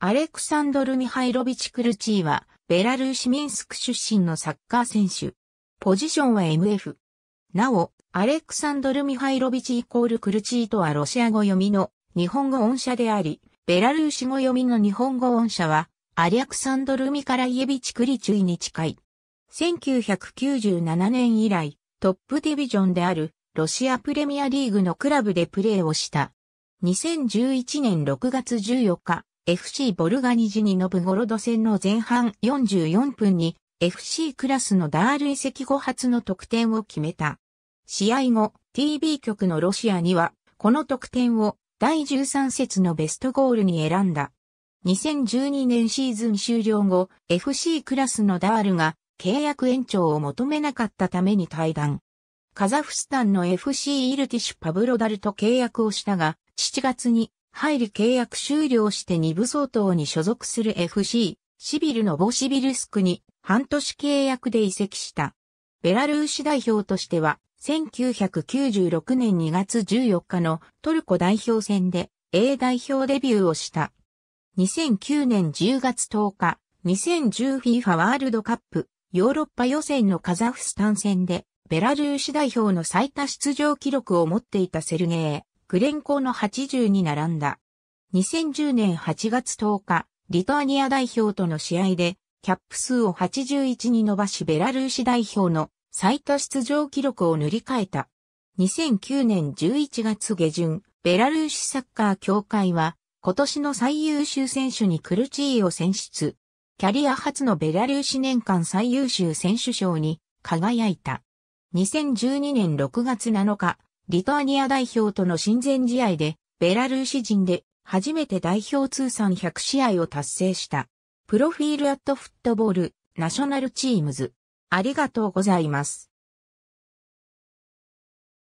アレクサンドル・ミハイロビチ・クルチーは、ベラルーシ・ミンスク出身のサッカー選手。ポジションは MF。なお、アレクサンドル・ミハイロビチイコールクルチーとはロシア語読みの日本語音社であり、ベラルーシ語読みの日本語音社は、アレクサンドル・ミカライエビチ・クリチュイに近い。1997年以来、トップディビジョンである、ロシアプレミアリーグのクラブでプレーをした。2011年6月14日、FC ボルガニジニノブゴロド戦の前半44分に FC クラスのダール移籍後初の得点を決めた。試合後、TV 局のロシアには、この得点を第13節のベストゴールに選んだ。2012年シーズン終了後、FC クラスのダールが契約延長を求めなかったために退団。カザフスタンの FC イルティシュ・パブロダルと契約をしたが、7月に入り契約終了して2部相当に所属する FC、シビルのボシビルスクに半年契約で移籍した。ベラルーシ代表としては、1996年2月14日のトルコ代表戦で A 代表デビューをした。2009年10月10日、2010FIFA ワールドカップヨーロッパ予選のカザフスタン戦でベラルーシ代表の最多出場記録を持っていたセルゲー。グレンコーの80に並んだ。2010年8月10日、リトアニア代表との試合で、キャップ数を81に伸ばしベラルーシ代表の最多出場記録を塗り替えた。2009年11月下旬、ベラルーシサッカー協会は、今年の最優秀選手にクルチーを選出。キャリア初のベラルーシ年間最優秀選手賞に輝いた。2012年6月7日、リトアニア代表との親善試合で、ベラルーシ人で初めて代表通算100試合を達成した。プロフィールアットフットボール、ナショナルチームズ。ありがとうございます。